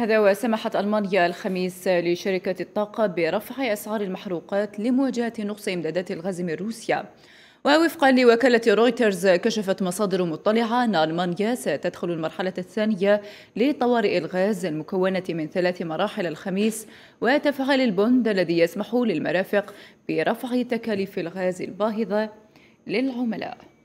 هذا وسمحت ألمانيا الخميس لشركة الطاقة برفع أسعار المحروقات لمواجهة نقص إمدادات الغاز من روسيا ووفقا لوكالة رويترز كشفت مصادر مطلعة أن ألمانيا ستدخل المرحلة الثانية لطوارئ الغاز المكونة من ثلاث مراحل الخميس وتفعل البند الذي يسمح للمرافق برفع تكاليف الغاز الباهظة للعملاء